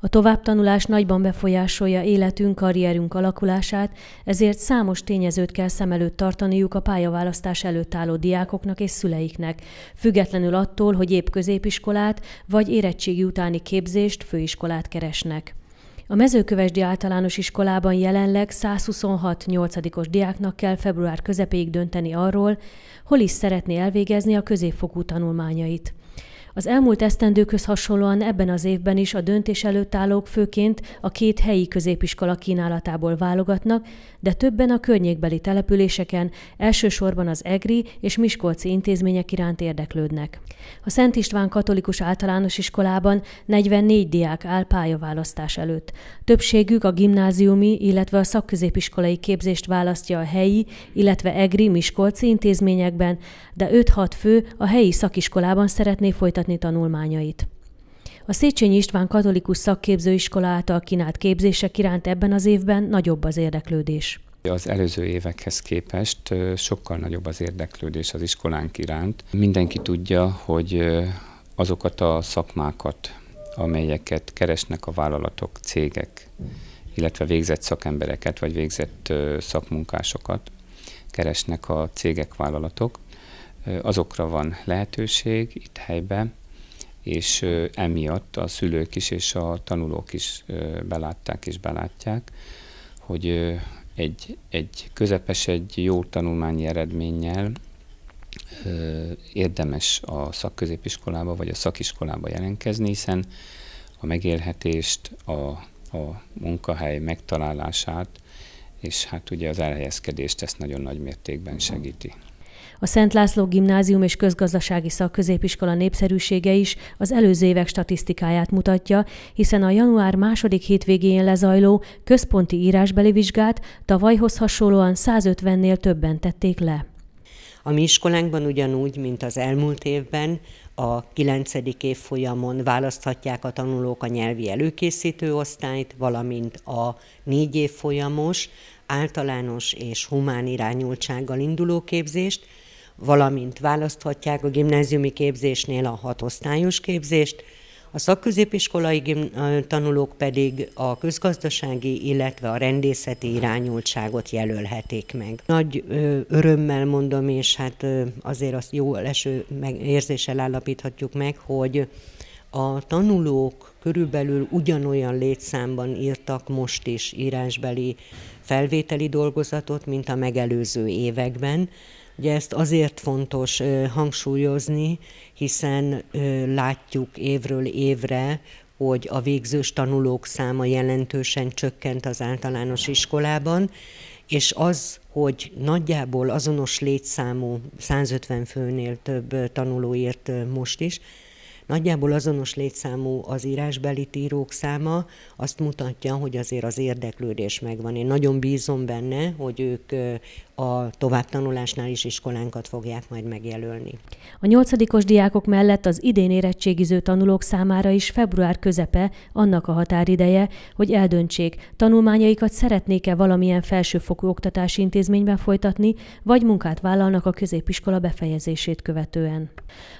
A továbbtanulás nagyban befolyásolja életünk, karrierünk alakulását, ezért számos tényezőt kell szem előtt tartaniuk a pályaválasztás előtt álló diákoknak és szüleiknek, függetlenül attól, hogy épp középiskolát vagy érettségi utáni képzést, főiskolát keresnek. A mezőkövesdi általános iskolában jelenleg 126 nyolcadikos diáknak kell február közepéig dönteni arról, hol is szeretné elvégezni a középfokú tanulmányait. Az elmúlt esztendőkhöz hasonlóan ebben az évben is a döntés előtt állók főként a két helyi középiskola kínálatából válogatnak, de többen a környékbeli településeken, elsősorban az EGRI és Miskolci intézmények iránt érdeklődnek. A Szent István Katolikus Általános Iskolában 44 diák áll pályaválasztás előtt. Többségük a gimnáziumi, illetve a szakközépiskolai képzést választja a helyi, illetve EGRI Miskolci intézményekben, de 5-6 fő a helyi szakiskolában szeretné folytatni folytatni tanulmányait. A Széchenyi István Katolikus Szakképzőiskola által kínált képzések iránt ebben az évben nagyobb az érdeklődés. Az előző évekhez képest sokkal nagyobb az érdeklődés az iskolánk iránt. Mindenki tudja, hogy azokat a szakmákat, amelyeket keresnek a vállalatok, cégek, illetve végzett szakembereket vagy végzett szakmunkásokat keresnek a cégek, vállalatok, azokra van lehetőség itt helyben, és emiatt a szülők is és a tanulók is belátták és belátják, hogy egy, egy közepes, egy jó tanulmányi eredménnyel érdemes a szakközépiskolába vagy a szakiskolába jelentkezni, hiszen a megélhetést, a, a munkahely megtalálását, és hát ugye az elhelyezkedést ezt nagyon nagy mértékben segíti. A Szent László Gimnázium és Közgazdasági Szakközépiskola népszerűsége is az előző évek statisztikáját mutatja, hiszen a január második hétvégén lezajló központi írásbeli vizsgát tavalyhoz hasonlóan 150-nél többen tették le. A mi iskolánkban ugyanúgy, mint az elmúlt évben, a 9. évfolyamon választhatják a tanulók a nyelvi előkészítő osztályt, valamint a 4 évfolyamos általános és humán irányultsággal induló képzést, valamint választhatják a gimnáziumi képzésnél a hat osztályos képzést, a szakközépiskolai tanulók pedig a közgazdasági, illetve a rendészeti irányultságot jelölhetik meg. Nagy örömmel mondom, és hát azért azt jó leső érzéssel állapíthatjuk meg, hogy a tanulók körülbelül ugyanolyan létszámban írtak most is írásbeli felvételi dolgozatot, mint a megelőző években. Ugye ezt azért fontos hangsúlyozni, hiszen látjuk évről évre, hogy a végzős tanulók száma jelentősen csökkent az általános iskolában, és az, hogy nagyjából azonos létszámú 150 főnél több tanulóért most is, nagyjából azonos létszámú az írásbeli írók száma, azt mutatja, hogy azért az érdeklődés megvan. Én nagyon bízom benne, hogy ők a továbbtanulásnál is iskolánkat fogják majd megjelölni. A nyolcadikos diákok mellett az idén érettségiző tanulók számára is február közepe annak a határideje, hogy eldöntsék, tanulmányaikat szeretnék-e valamilyen felsőfokú oktatási intézményben folytatni, vagy munkát vállalnak a középiskola befejezését követően.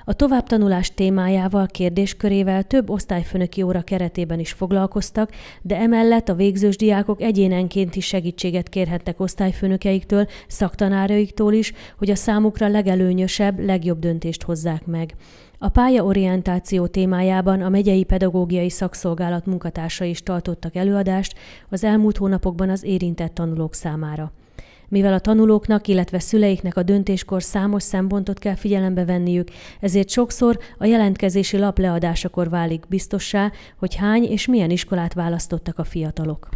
A továbbtanulás témájával, kérdéskörével több osztályfőnöki óra keretében is foglalkoztak, de emellett a végzős diákok egyénenként is segítséget kérhettek osztályfőnökeiktől szaktanáraiktól is, hogy a számukra legelőnyösebb, legjobb döntést hozzák meg. A pályaorientáció témájában a megyei pedagógiai szakszolgálat munkatársa is tartottak előadást az elmúlt hónapokban az érintett tanulók számára. Mivel a tanulóknak, illetve szüleiknek a döntéskor számos szempontot kell figyelembe venniük, ezért sokszor a jelentkezési lap leadásakor válik biztossá, hogy hány és milyen iskolát választottak a fiatalok.